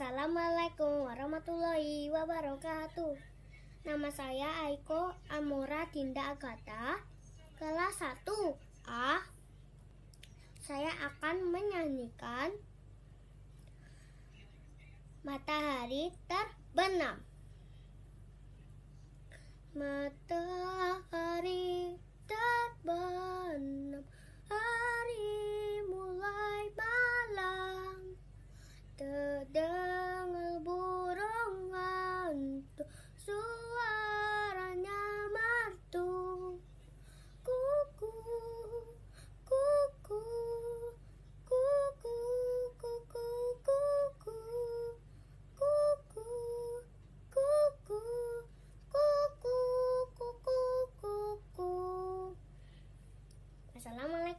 Assalamualaikum warahmatullahi wabarakatuh. Nama saya Aiko Amora Dinda Agata, kelas 1 A. Saya akan menyanyikan Matahari terbenam. Matahari terbenam, hari mulai malam. Terdengar